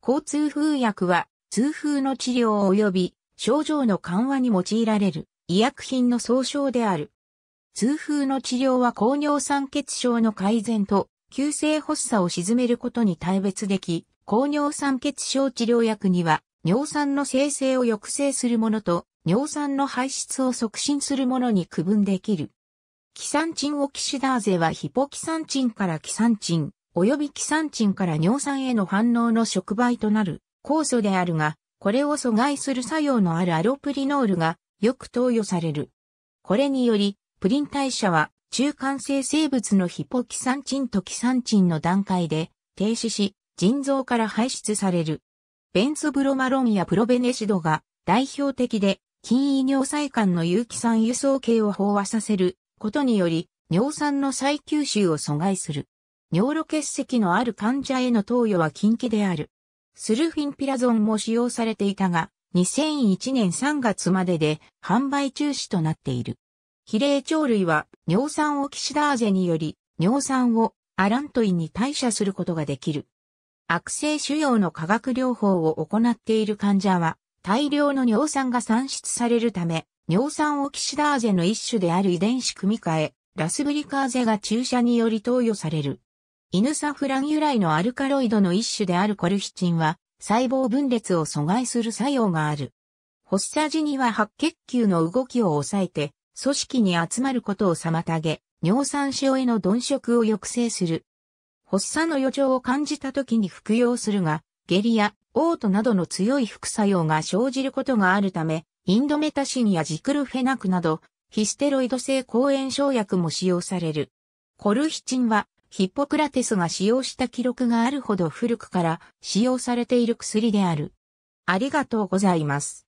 交通風薬は、痛風の治療及び症状の緩和に用いられる医薬品の総称である。痛風の治療は高尿酸血症の改善と急性発作を沈めることに対別でき、高尿酸血症治療薬には尿酸の生成を抑制するものと尿酸の排出を促進するものに区分できる。キサンチンオキシダーゼはヒポキサンチンからキサンチン、及びキサンチンから尿酸への反応の触媒となる酵素であるが、これを阻害する作用のあるアロプリノールがよく投与される。これにより、プリン代謝は中間性生物のヒポキサンチンとキサンチンの段階で停止し、腎臓から排出される。ベンソブロマロンやプロベネシドが代表的で、筋胃尿細管の有機酸輸送系を飽和させることにより、尿酸の再吸収を阻害する。尿路結石のある患者への投与は禁忌である。スルフィンピラゾンも使用されていたが、2001年3月までで販売中止となっている。比例鳥類は尿酸オキシダーゼにより尿酸をアラントインに代謝することができる。悪性腫瘍の化学療法を行っている患者は大量の尿酸が産出されるため尿酸オキシダーゼの一種である遺伝子組み換えラスブリカーゼが注射により投与される。イヌサフラン由来のアルカロイドの一種であるコルヒチンは、細胞分裂を阻害する作用がある。発作時には白血球の動きを抑えて、組織に集まることを妨げ、尿酸症への鈍色を抑制する。発作の予兆を感じた時に服用するが、下痢や、嘔吐などの強い副作用が生じることがあるため、インドメタシンやジクルフェナクなど、ヒステロイド性抗炎症薬も使用される。コルヒチンはヒッポクラテスが使用した記録があるほど古くから使用されている薬である。ありがとうございます。